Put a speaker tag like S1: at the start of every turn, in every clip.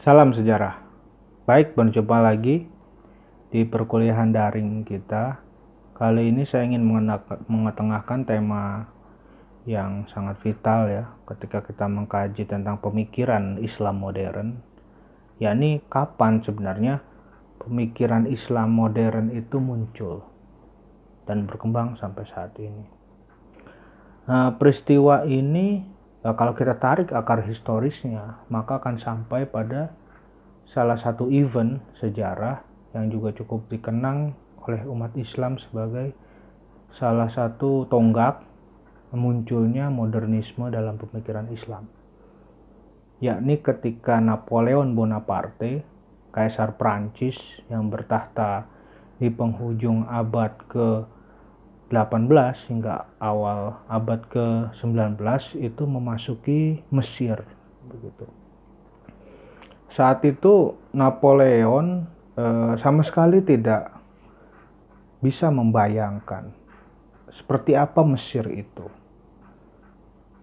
S1: Salam sejarah. Baik, berjumpa lagi di perkuliahan daring kita. Kali ini saya ingin mengetengahkan tema yang sangat vital ya ketika kita mengkaji tentang pemikiran Islam modern, yakni kapan sebenarnya pemikiran Islam modern itu muncul dan berkembang sampai saat ini. Nah, peristiwa ini Nah, kalau kita tarik akar historisnya, maka akan sampai pada salah satu event sejarah yang juga cukup dikenang oleh umat Islam sebagai salah satu tonggak munculnya modernisme dalam pemikiran Islam. Yakni ketika Napoleon Bonaparte, kaisar Prancis yang bertahta di penghujung abad ke 18 hingga awal abad ke-19 itu memasuki Mesir begitu. Saat itu Napoleon eh, sama sekali tidak bisa membayangkan seperti apa Mesir itu.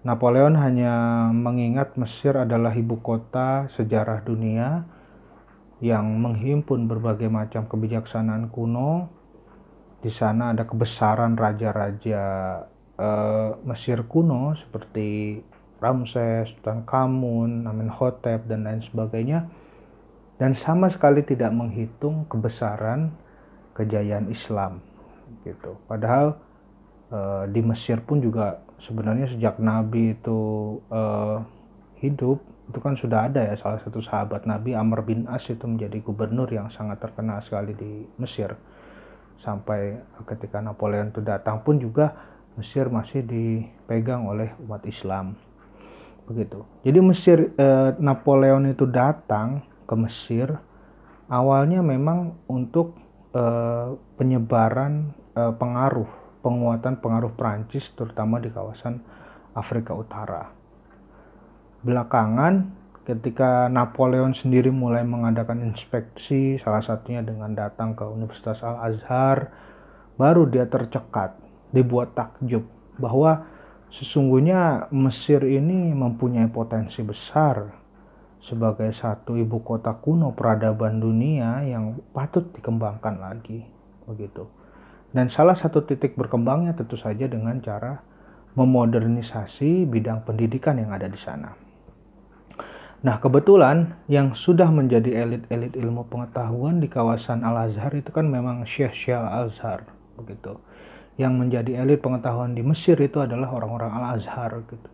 S1: Napoleon hanya mengingat Mesir adalah ibu kota sejarah dunia yang menghimpun berbagai macam kebijaksanaan kuno di sana ada kebesaran raja-raja uh, Mesir kuno seperti Ramses, Tutankhamun, Amenhotep dan lain sebagainya dan sama sekali tidak menghitung kebesaran kejayaan Islam gitu. Padahal uh, di Mesir pun juga sebenarnya sejak Nabi itu uh, hidup itu kan sudah ada ya salah satu sahabat Nabi Amr bin As itu menjadi gubernur yang sangat terkenal sekali di Mesir sampai ketika Napoleon itu datang pun juga Mesir masih dipegang oleh umat Islam begitu. Jadi Mesir eh, Napoleon itu datang ke Mesir awalnya memang untuk eh, penyebaran eh, pengaruh, penguatan pengaruh Prancis terutama di kawasan Afrika Utara. Belakangan ketika Napoleon sendiri mulai mengadakan inspeksi salah satunya dengan datang ke Universitas Al-Azhar baru dia tercekat dibuat takjub bahwa sesungguhnya Mesir ini mempunyai potensi besar sebagai satu ibu kota kuno peradaban dunia yang patut dikembangkan lagi begitu. Dan salah satu titik berkembangnya tentu saja dengan cara memodernisasi bidang pendidikan yang ada di sana. Nah, kebetulan yang sudah menjadi elit-elit ilmu pengetahuan di kawasan Al-Azhar itu kan memang Syekh Syekh Al-Azhar begitu. Yang menjadi elit pengetahuan di Mesir itu adalah orang-orang Al-Azhar gitu.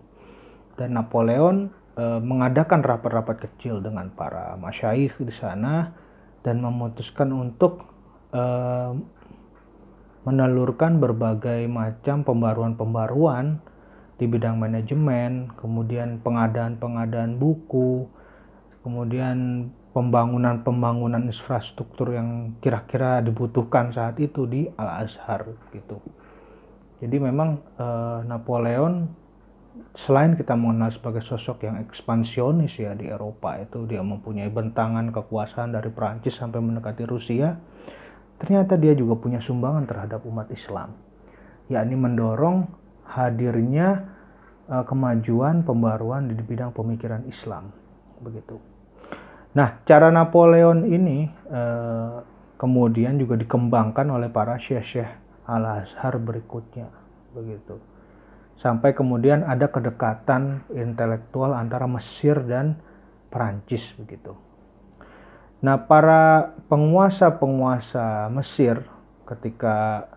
S1: Dan Napoleon e, mengadakan rapat-rapat kecil dengan para masyaikh di sana dan memutuskan untuk e, menelurkan berbagai macam pembaruan-pembaruan di bidang manajemen, kemudian pengadaan-pengadaan buku, kemudian pembangunan-pembangunan infrastruktur yang kira-kira dibutuhkan saat itu di Al Azhar gitu. Jadi memang eh, Napoleon selain kita mengenal sebagai sosok yang ekspansionis ya di Eropa itu dia mempunyai bentangan kekuasaan dari Prancis sampai mendekati Rusia, ternyata dia juga punya sumbangan terhadap umat Islam, yakni mendorong hadirnya Eh, kemajuan pembaruan di bidang pemikiran Islam begitu. Nah, cara Napoleon ini uh, kemudian juga dikembangkan oleh para syekh-syekh Al-Azhar berikutnya begitu. Sampai kemudian ada kedekatan intelektual antara Mesir dan Perancis begitu. Nah, para penguasa-penguasa Mesir ketika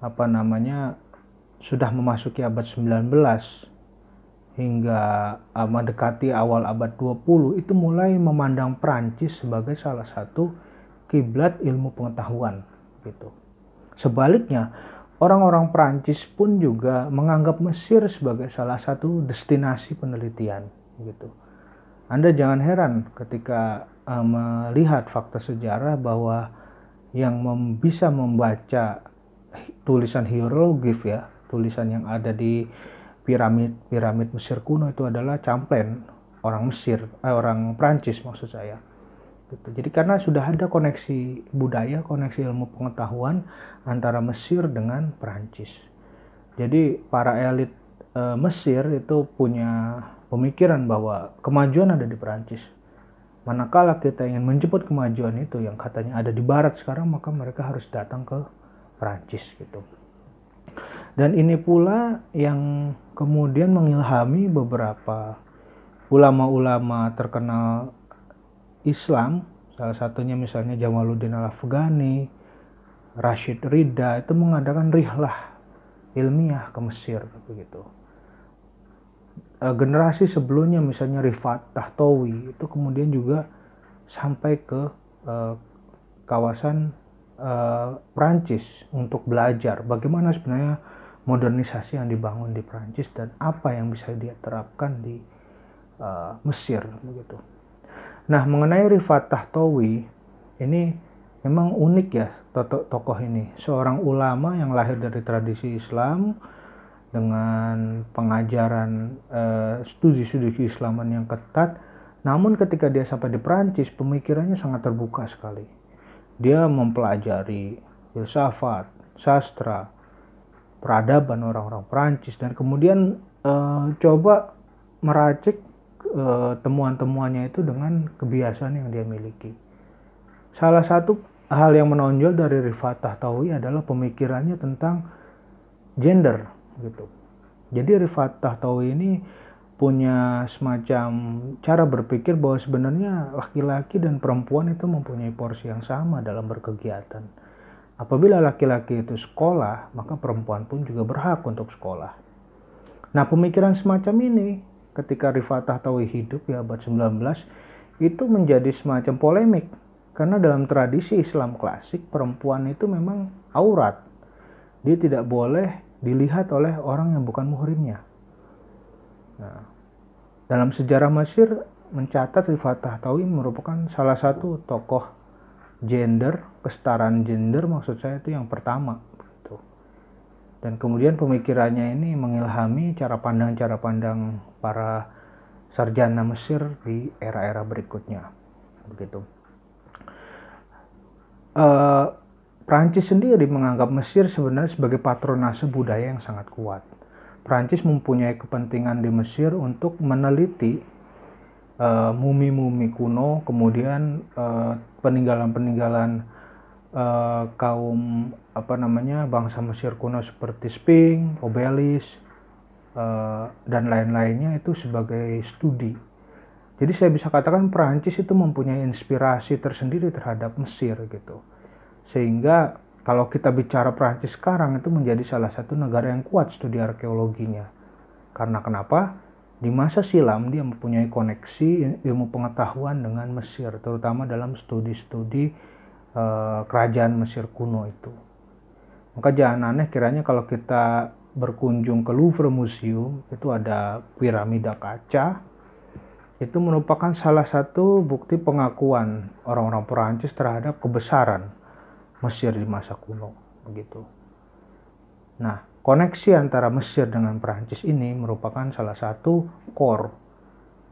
S1: apa namanya sudah memasuki abad 19 hingga eh, mendekati awal abad 20 itu mulai memandang Perancis sebagai salah satu kiblat ilmu pengetahuan gitu. Sebaliknya, orang-orang Perancis pun juga menganggap Mesir sebagai salah satu destinasi penelitian gitu. Anda jangan heran ketika uh, melihat fakta sejarah bahwa yang mem bisa membaca tulisan hieroglif ya tulisan yang ada di piramid-piramid Mesir kuno itu adalah Champlain, orang Mesir, eh, orang Prancis maksud saya. Gitu. Jadi karena sudah ada koneksi budaya, koneksi ilmu pengetahuan antara Mesir dengan Prancis. Jadi para elit e, Mesir itu punya pemikiran bahwa kemajuan ada di Prancis. Manakala kita ingin menjemput kemajuan itu yang katanya ada di barat sekarang, maka mereka harus datang ke Prancis gitu. Dan ini pula yang kemudian mengilhami beberapa ulama-ulama terkenal Islam, salah satunya misalnya Jamaluddin Al-Afghani, Rashid Rida itu mengadakan rihlah ilmiah ke Mesir begitu. Eh, generasi sebelumnya misalnya Rifat Tahtawi itu kemudian juga sampai ke eh, kawasan eh, Prancis untuk belajar bagaimana sebenarnya modernisasi yang dibangun di Prancis dan apa yang bisa dia terapkan di uh, Mesir begitu. Nah mengenai Rifat Tahtawi ini memang unik ya tokoh ini seorang ulama yang lahir dari tradisi Islam dengan pengajaran eh, studi-studi uh, keislaman yang ketat. Namun ketika dia sampai di Prancis pemikirannya sangat terbuka sekali. Dia mempelajari filsafat, sastra, peradaban orang-orang Perancis dan kemudian uh, coba meracik uh, temuan-temuannya itu dengan kebiasaan yang dia miliki. Salah satu hal yang menonjol dari Rifat Tahtawi adalah pemikirannya tentang gender gitu. Jadi Rifat Tahtawi ini punya semacam cara berpikir bahwa sebenarnya laki-laki dan perempuan itu mempunyai porsi yang sama dalam berkegiatan Apabila laki-laki itu sekolah, maka perempuan pun juga berhak untuk sekolah. Nah, pemikiran semacam ini ketika Rifatah Tawi hidup di abad 19 itu menjadi semacam polemik karena dalam tradisi Islam klasik perempuan itu memang aurat. Dia tidak boleh dilihat oleh orang yang bukan muhrimnya. Nah, dalam sejarah Mesir mencatat Rifatah Tawi merupakan salah satu tokoh gender, kesetaraan gender maksud saya itu yang pertama gitu. Dan kemudian pemikirannya ini mengilhami cara pandang-cara pandang para sarjana Mesir di era-era berikutnya begitu. Uh, eh, Prancis sendiri menganggap Mesir sebenarnya sebagai patronase budaya yang sangat kuat. Prancis mempunyai kepentingan di Mesir untuk meneliti Eh, mumi-mumi uh, kuno, kemudian eh, peninggalan-peninggalan uh, uh, kaum apa namanya bangsa Mesir kuno seperti Sphinx, Obelis, uh, dan lain-lainnya itu sebagai studi. Jadi saya bisa katakan Perancis itu mempunyai inspirasi tersendiri terhadap Mesir gitu. Sehingga kalau kita bicara Perancis sekarang itu menjadi salah satu negara yang kuat studi arkeologinya. Karena kenapa? Di masa silam dia mempunyai koneksi ilmu pengetahuan dengan Mesir, terutama dalam studi-studi eh, kerajaan Mesir kuno itu. Maka jangan aneh kiranya kalau kita berkunjung ke Louvre Museum, itu ada piramida kaca, itu merupakan salah satu bukti pengakuan orang-orang Perancis terhadap kebesaran Mesir di masa kuno begitu. Nah, koneksi antara Mesir dengan Perancis ini merupakan salah satu core,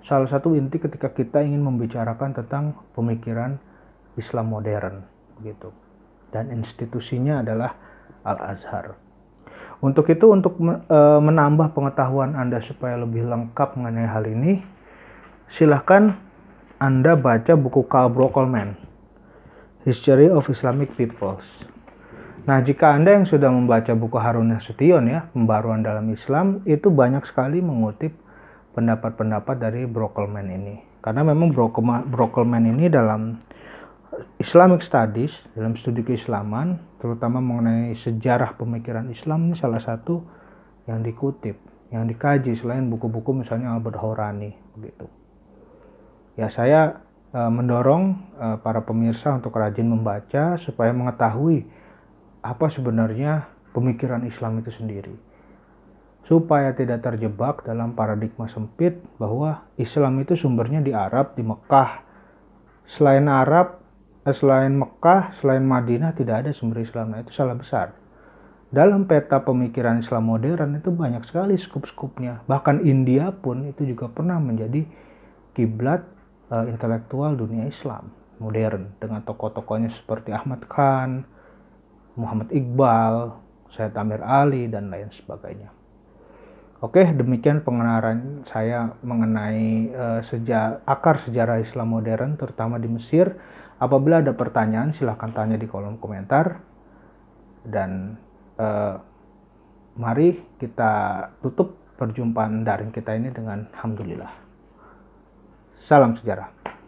S1: salah satu inti ketika kita ingin membicarakan tentang pemikiran Islam modern, begitu. Dan institusinya adalah Al-Azhar. Untuk itu, untuk e, menambah pengetahuan Anda supaya lebih lengkap mengenai hal ini, silahkan Anda baca buku Karl Brockleman, History of Islamic Peoples. Nah, jika Anda yang sudah membaca buku Harun Nasution ya, Pembaruan dalam Islam, itu banyak sekali mengutip pendapat-pendapat dari Brokelman ini. Karena memang Brokelman ini dalam Islamic Studies, dalam studi keislaman, terutama mengenai sejarah pemikiran Islam ini salah satu yang dikutip, yang dikaji selain buku-buku misalnya Albert Horani begitu. Ya, saya eh, mendorong eh, para pemirsa untuk rajin membaca supaya mengetahui apa sebenarnya pemikiran Islam itu sendiri supaya tidak terjebak dalam paradigma sempit bahwa Islam itu sumbernya di Arab, di Mekah. Selain Arab, eh, selain Mekah, selain Madinah tidak ada sumber Islam. Nah, itu salah besar. Dalam peta pemikiran Islam modern itu banyak sekali skup-skupnya. Bahkan India pun itu juga pernah menjadi kiblat eh, intelektual dunia Islam modern dengan tokoh-tokohnya seperti Ahmad Khan, Muhammad Iqbal, Syed Amir Ali dan lain sebagainya. Oke, demikian pengenaran saya mengenai uh, seja akar sejarah Islam modern terutama di Mesir. Apabila ada pertanyaan silahkan tanya di kolom komentar dan uh, mari kita tutup perjumpaan daring kita ini dengan alhamdulillah. Salam sejarah.